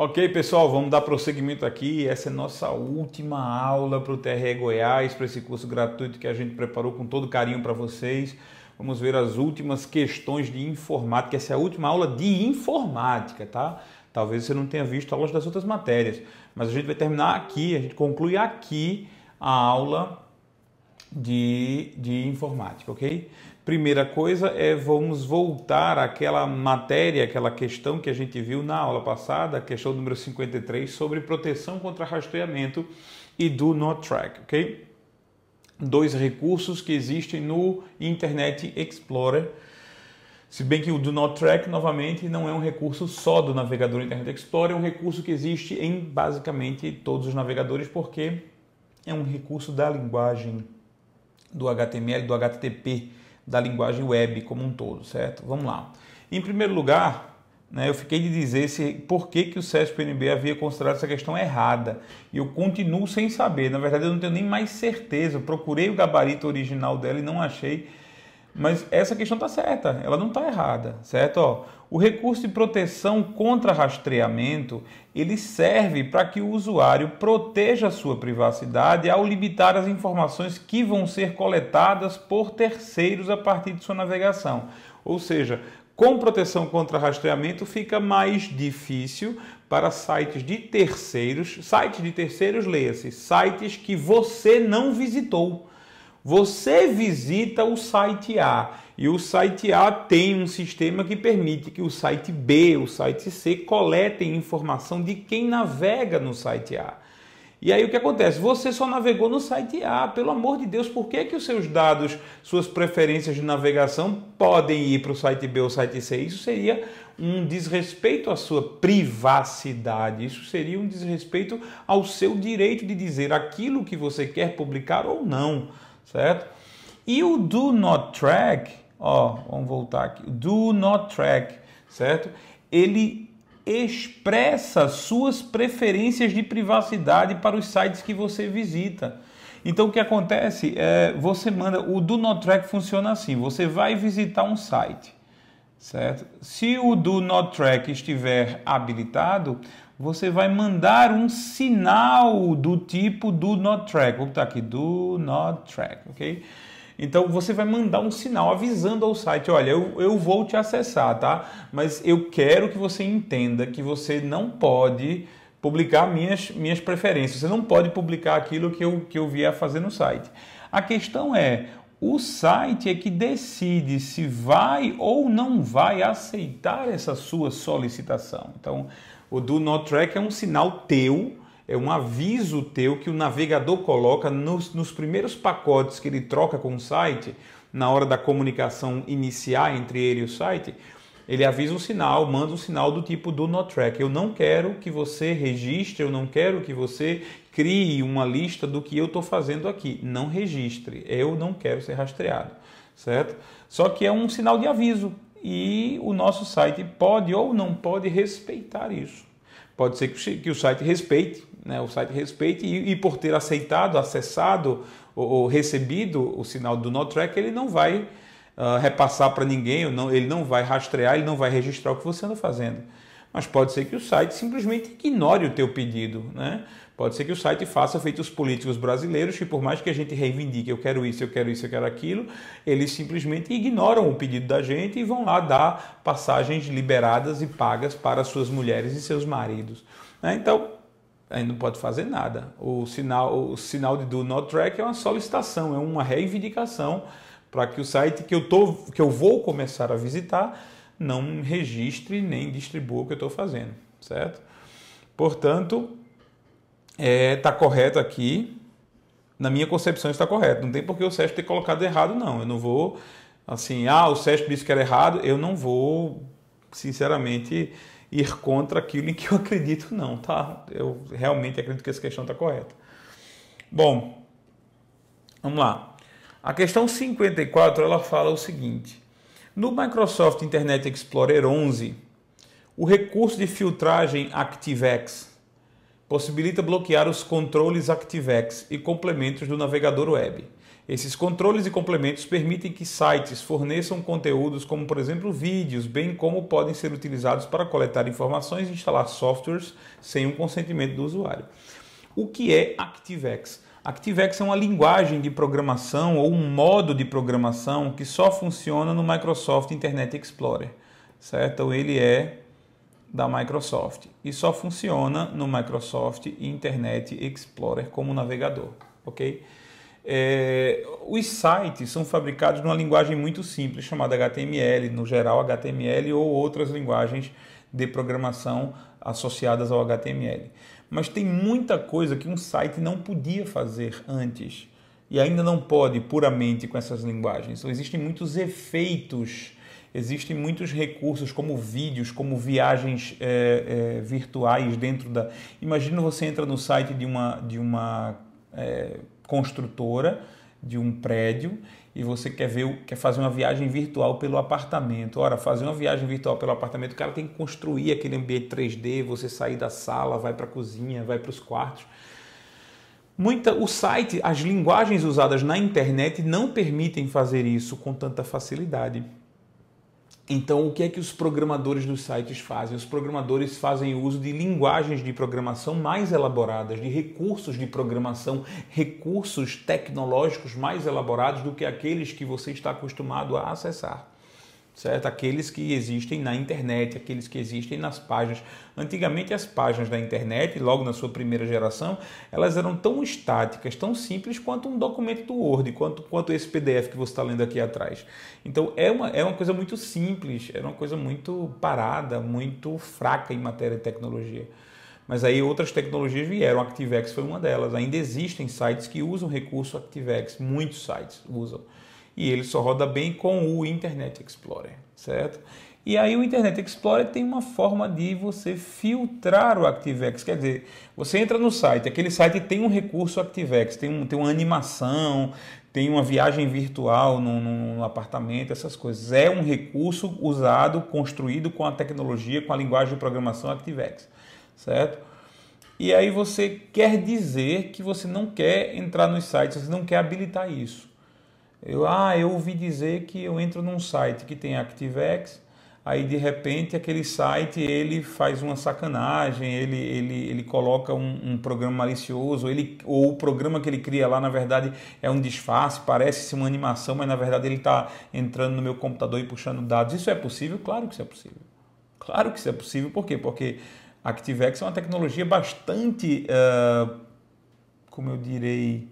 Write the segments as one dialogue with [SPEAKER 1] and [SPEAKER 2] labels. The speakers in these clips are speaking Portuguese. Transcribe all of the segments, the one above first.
[SPEAKER 1] Ok, pessoal, vamos dar prosseguimento aqui. Essa é nossa última aula para o TRE Goiás, para esse curso gratuito que a gente preparou com todo carinho para vocês. Vamos ver as últimas questões de informática. Essa é a última aula de informática, tá? Talvez você não tenha visto aulas das outras matérias, mas a gente vai terminar aqui, a gente conclui aqui a aula de, de informática, ok? Primeira coisa é vamos voltar àquela matéria, aquela questão que a gente viu na aula passada, questão número 53 sobre proteção contra rastreamento e do not track, OK? Dois recursos que existem no Internet Explorer. Se bem que o Do Not Track, novamente, não é um recurso só do navegador Internet Explorer, é um recurso que existe em basicamente todos os navegadores, porque é um recurso da linguagem do HTML, do HTTP da linguagem web como um todo, certo? Vamos lá. Em primeiro lugar, né, eu fiquei de dizer se, por que, que o cesp havia considerado essa questão errada. E eu continuo sem saber. Na verdade, eu não tenho nem mais certeza. Eu procurei o gabarito original dela e não achei. Mas essa questão está certa, ela não está errada, certo? Ó, o recurso de proteção contra rastreamento, ele serve para que o usuário proteja sua privacidade ao limitar as informações que vão ser coletadas por terceiros a partir de sua navegação. Ou seja, com proteção contra rastreamento fica mais difícil para sites de terceiros, sites de terceiros leia-se, sites que você não visitou. Você visita o site A e o site A tem um sistema que permite que o site B, o site C coletem informação de quem navega no site A. E aí o que acontece? Você só navegou no site A, pelo amor de Deus, por que, que os seus dados, suas preferências de navegação podem ir para o site B ou site C? Isso seria um desrespeito à sua privacidade, isso seria um desrespeito ao seu direito de dizer aquilo que você quer publicar ou não, certo? E o do not track ó, vamos voltar aqui, do not track, certo? Ele expressa suas preferências de privacidade para os sites que você visita. Então o que acontece é você manda o do not track funciona assim, você vai visitar um site, certo? Se o do not track estiver habilitado, você vai mandar um sinal do tipo do not track. Vou botar aqui do not track, OK? Então você vai mandar um sinal avisando ao site: olha, eu, eu vou te acessar, tá? Mas eu quero que você entenda que você não pode publicar minhas, minhas preferências. Você não pode publicar aquilo que eu, que eu vier a fazer no site. A questão é, o site é que decide se vai ou não vai aceitar essa sua solicitação. Então, o do not track é um sinal teu é um aviso teu que o navegador coloca nos, nos primeiros pacotes que ele troca com o site, na hora da comunicação iniciar entre ele e o site, ele avisa um sinal, manda um sinal do tipo do not track. Eu não quero que você registre, eu não quero que você crie uma lista do que eu estou fazendo aqui. Não registre, eu não quero ser rastreado, certo? Só que é um sinal de aviso e o nosso site pode ou não pode respeitar isso. Pode ser que o site respeite né, o site respeite e, e, por ter aceitado, acessado ou, ou, recebido o sinal do NoTrack, ele não vai uh, repassar para ninguém, não, ele não vai rastrear, ele não vai registrar o que você anda fazendo. Mas pode ser que o site simplesmente ignore o teu pedido, né? Pode ser que o site faça feito os políticos brasileiros, que por mais que a gente reivindique, eu quero isso, eu quero isso, eu quero aquilo, eles simplesmente ignoram o pedido da gente e vão lá dar passagens liberadas e pagas para suas mulheres e seus maridos. Né? Então, aí não pode fazer nada. O sinal, o sinal de do not track é uma solicitação, é uma reivindicação para que o site que eu, tô, que eu vou começar a visitar não registre nem distribua o que eu estou fazendo, certo? Portanto, está é, tá correto aqui, na minha concepção está correto, não tem por que o SESP ter colocado errado não, eu não vou, assim, ah, o SESP disse que era errado, eu não vou, sinceramente, ir contra aquilo em que eu acredito, não, tá? Eu realmente acredito que essa questão está correta. Bom, vamos lá. A questão 54 ela fala o seguinte: no Microsoft Internet Explorer 11, o recurso de filtragem ActiveX possibilita bloquear os controles ActiveX e complementos do navegador web. Esses controles e complementos permitem que sites forneçam conteúdos como, por exemplo, vídeos, bem como podem ser utilizados para coletar informações e instalar softwares sem o consentimento do usuário. O que é ActiveX? ActiveX é uma linguagem de programação ou um modo de programação que só funciona no Microsoft Internet Explorer, certo? Ele é da Microsoft e só funciona no Microsoft Internet Explorer como navegador, ok? É, os sites são fabricados numa linguagem muito simples, chamada HTML, no geral HTML ou outras linguagens de programação associadas ao HTML. Mas tem muita coisa que um site não podia fazer antes e ainda não pode puramente com essas linguagens. Então, existem muitos efeitos, existem muitos recursos como vídeos, como viagens é, é, virtuais dentro da. Imagina você entra no site de uma de uma é, construtora de um prédio e você quer ver, quer fazer uma viagem virtual pelo apartamento. Ora, fazer uma viagem virtual pelo apartamento, o cara tem que construir aquele ambiente 3D, você sair da sala, vai para a cozinha, vai para os quartos. Muita, o site, as linguagens usadas na internet não permitem fazer isso com tanta facilidade. Então, o que é que os programadores dos sites fazem? Os programadores fazem uso de linguagens de programação mais elaboradas, de recursos de programação, recursos tecnológicos mais elaborados do que aqueles que você está acostumado a acessar certo? Aqueles que existem na internet, aqueles que existem nas páginas. Antigamente as páginas da internet, logo na sua primeira geração, elas eram tão estáticas, tão simples quanto um documento do Word, quanto, quanto esse PDF que você está lendo aqui atrás. Então é uma, é uma coisa muito simples, era uma coisa muito parada, muito fraca em matéria de tecnologia. Mas aí outras tecnologias vieram, ActiveX foi uma delas. Ainda existem sites que usam recurso ActiveX, muitos sites usam e ele só roda bem com o Internet Explorer, certo? E aí o Internet Explorer tem uma forma de você filtrar o ActiveX, quer dizer, você entra no site, aquele site tem um recurso ActiveX, tem, um, tem uma animação, tem uma viagem virtual no num, apartamento, essas coisas. É um recurso usado, construído com a tecnologia, com a linguagem de programação ActiveX, certo? E aí você quer dizer que você não quer entrar nos sites, você não quer habilitar isso. Eu, ah, eu ouvi dizer que eu entro num site que tem ActiveX, aí de repente aquele site ele faz uma sacanagem, ele, ele, ele coloca um, um, programa malicioso, ele, ou o programa que ele cria lá na verdade é um disfarce, parece ser uma animação, mas na verdade ele está entrando no meu computador e puxando dados. Isso é possível? Claro que isso é possível. Claro que isso é possível, por quê? Porque ActiveX é uma tecnologia bastante, uh, como eu direi,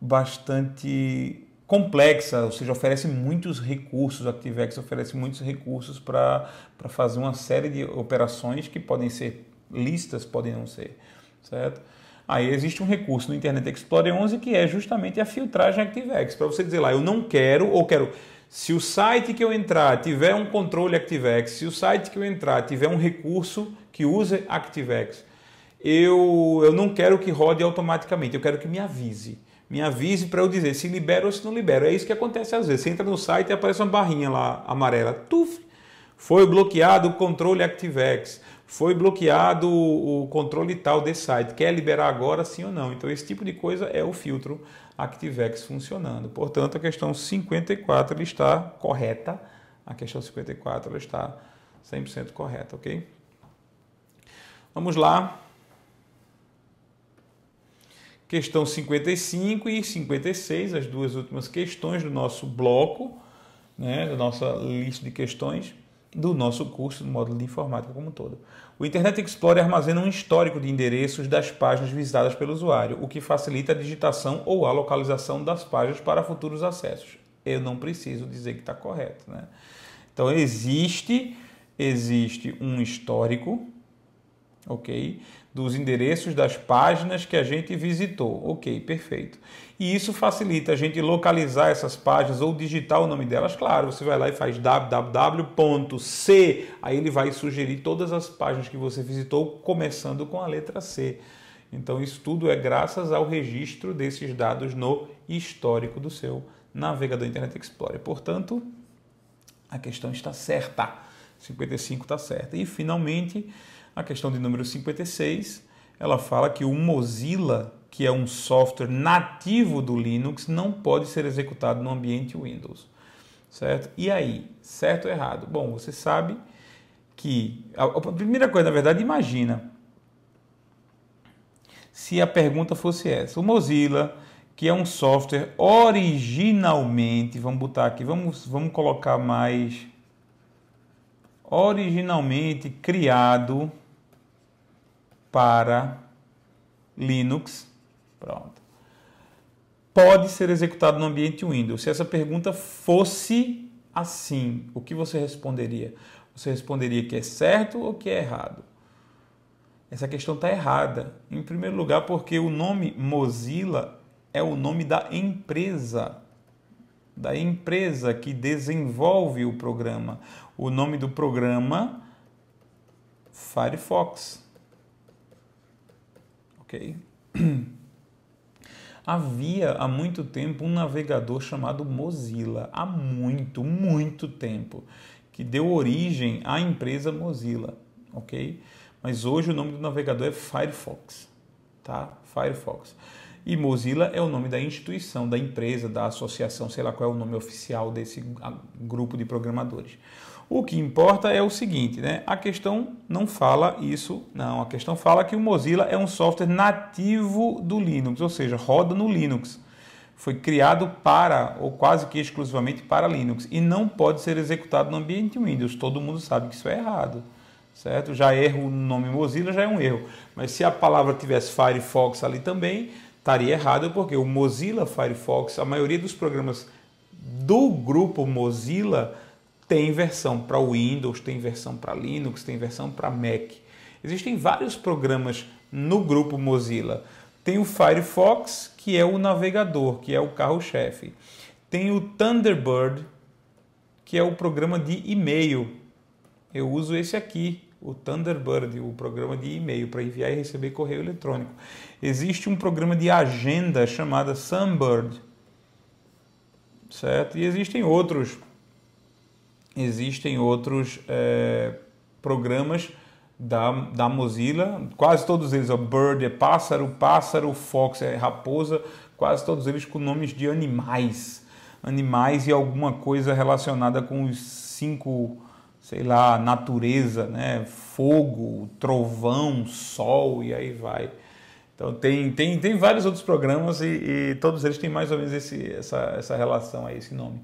[SPEAKER 1] bastante complexa, ou seja, oferece muitos recursos, a ActiveX oferece muitos recursos para fazer uma série de operações que podem ser listas, podem não ser, certo? Aí existe um recurso no Internet Explorer 11 que é justamente a filtragem ActiveX, para você dizer lá, eu não quero ou quero... Se o site que eu entrar tiver um controle ActiveX, se o site que eu entrar tiver um recurso que use ActiveX, eu, eu não quero que rode automaticamente, eu quero que me avise me avise para eu dizer se libera ou se não libera. É isso que acontece às vezes. Você entra no site e aparece uma barrinha lá amarela. Tuf! Foi bloqueado o controle ActiveX. Foi bloqueado o controle tal desse site. Quer liberar agora, sim ou não? Então, esse tipo de coisa é o filtro ActiveX funcionando. Portanto, a questão 54 está correta. A questão 54 ela está 100% correta, ok? Vamos lá questão 55 e 56, as duas últimas questões do nosso bloco, né, da nossa lista de questões do nosso curso do módulo de informática como um todo. O Internet Explorer armazena um histórico de endereços das páginas visitadas pelo usuário, o que facilita a digitação ou a localização das páginas para futuros acessos. Eu não preciso dizer que está correto, né? Então existe existe um histórico ok? Dos endereços das páginas que a gente visitou, ok, perfeito. E isso facilita a gente localizar essas páginas ou digitar o nome delas. Claro, você vai lá e faz www.c, aí ele vai sugerir todas as páginas que você visitou, começando com a letra C. Então, isso tudo é graças ao registro desses dados no histórico do seu navegador Internet Explorer. Portanto, a questão está certa. 55 está certa. E finalmente, a questão de número 56, ela fala que o Mozilla, que é um software nativo do Linux, não pode ser executado no ambiente Windows. Certo? E aí, certo ou errado? Bom, você sabe que a, a primeira coisa, na verdade, imagina se a pergunta fosse essa. O Mozilla, que é um software originalmente, vamos botar aqui, vamos, vamos colocar mais originalmente criado para Linux. Pronto. Pode ser executado no ambiente Windows. Se essa pergunta fosse assim, o que você responderia? Você responderia que é certo ou que é errado? Essa questão está errada. Em primeiro lugar, porque o nome Mozilla é o nome da empresa da empresa que desenvolve o programa. O nome do programa Firefox ok? Havia há muito tempo um navegador chamado Mozilla, há muito, muito tempo, que deu origem à empresa Mozilla, ok? Mas hoje o nome do navegador é Firefox, tá? Firefox. E Mozilla é o nome da instituição, da empresa, da associação, sei lá qual é o nome oficial desse grupo de programadores. O que importa é o seguinte, né? A questão não fala isso, não. A questão fala que o Mozilla é um software nativo do Linux, ou seja, roda no Linux. Foi criado para, ou quase que exclusivamente para Linux, e não pode ser executado no ambiente Windows. Todo mundo sabe que isso é errado, certo? Já erro o nome Mozilla, já é um erro. Mas se a palavra tivesse Firefox ali também, estaria errado, porque o Mozilla Firefox, a maioria dos programas do grupo Mozilla tem versão para Windows, tem versão para Linux, tem versão para Mac. Existem vários programas no grupo Mozilla. Tem o Firefox, que é o navegador, que é o carro-chefe. Tem o Thunderbird, que é o programa de e-mail. Eu uso esse aqui, o Thunderbird, o programa de e-mail para enviar e receber correio eletrônico. Existe um programa de agenda chamada Sunbird, certo? E existem outros existem outros é, programas da, da Mozilla, quase todos eles, o Bird é pássaro, pássaro, Fox é raposa, quase todos eles com nomes de animais, animais e alguma coisa relacionada com os cinco, sei lá, natureza, né, fogo, trovão, sol e aí vai. Então tem, tem, tem vários outros programas e, e todos eles têm mais ou menos esse, essa, essa relação aí, esse nome.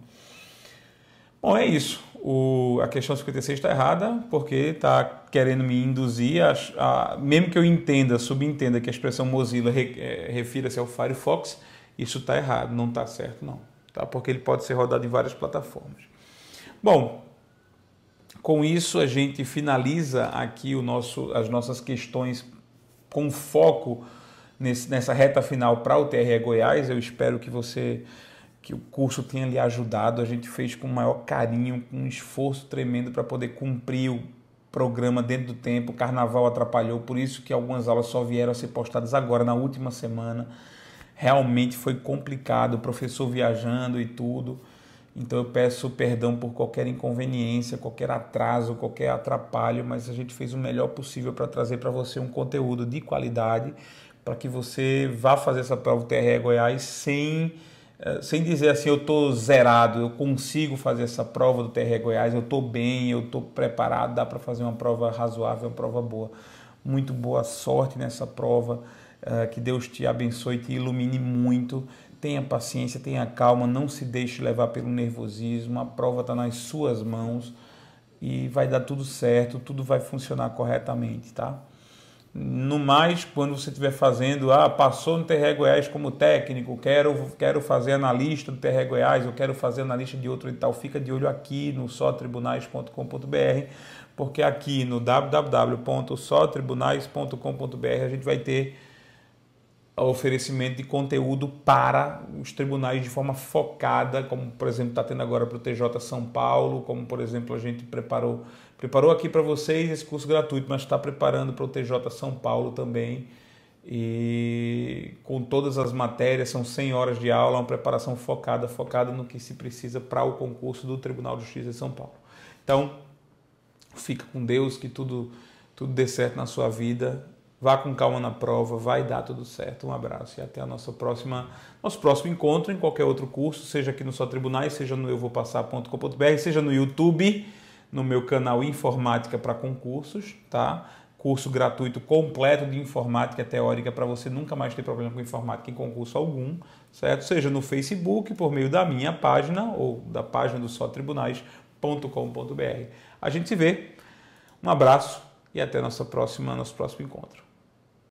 [SPEAKER 2] Bom, é isso.
[SPEAKER 1] O, a questão 56 está errada porque está querendo me induzir, a, a, mesmo que eu entenda, subentenda que a expressão Mozilla re, é, refira-se ao Firefox, isso está errado, não está certo não, tá? porque ele pode ser rodado em várias plataformas. Bom, com isso a gente finaliza aqui o nosso, as nossas questões com foco nesse, nessa reta final para o TRE Goiás. Eu espero que você que o curso tenha lhe ajudado. A gente fez com o maior carinho, com um esforço tremendo para poder cumprir o programa dentro do tempo. O carnaval atrapalhou, por isso que algumas aulas só vieram a ser postadas agora, na última semana. Realmente foi complicado, o professor viajando e tudo. Então eu peço perdão por qualquer inconveniência, qualquer atraso, qualquer atrapalho, mas a gente fez o melhor possível para trazer para você um conteúdo de qualidade para que você vá fazer essa prova TRE Goiás sem é, sem dizer assim, eu estou zerado, eu consigo fazer essa prova do TR Goiás, eu estou bem, eu estou preparado, dá para fazer uma prova razoável, uma prova boa. Muito boa sorte nessa prova, é, que Deus te abençoe, te ilumine muito. Tenha paciência, tenha calma, não se deixe levar pelo nervosismo. A prova está nas suas mãos e vai dar tudo certo, tudo vai funcionar corretamente, tá? No mais, quando você estiver fazendo, ah, passou no TR Goiás como técnico, quero, quero fazer analista do TR Goiás, eu quero fazer analista de outro e tal, fica de olho aqui no sotribunais.com.br, porque aqui no www.sotribunais.com.br a gente vai ter oferecimento de conteúdo para os tribunais de forma focada, como por exemplo está tendo agora para o TJ São Paulo, como por exemplo a gente preparou preparou aqui para vocês esse curso gratuito, mas está preparando para o TJ São Paulo também e com todas as matérias, são 100 horas de aula, uma preparação focada, focada no que se precisa para o concurso do Tribunal de Justiça de São Paulo. Então, fica com Deus, que tudo, tudo dê certo na sua vida Vá com calma na prova, vai dar tudo certo. Um abraço e até a nossa próxima, nosso próximo encontro em qualquer outro curso, seja aqui no Só Tribunais, seja no euvopassar.com.br, seja no YouTube, no meu canal Informática para Concursos, tá? Curso gratuito completo de informática teórica para você nunca mais ter problema com informática em concurso algum, certo? Seja no Facebook, por meio da minha página ou da página do Só Tribunais.com.br. A gente se vê. Um abraço e até nossa próxima, nosso próximo encontro.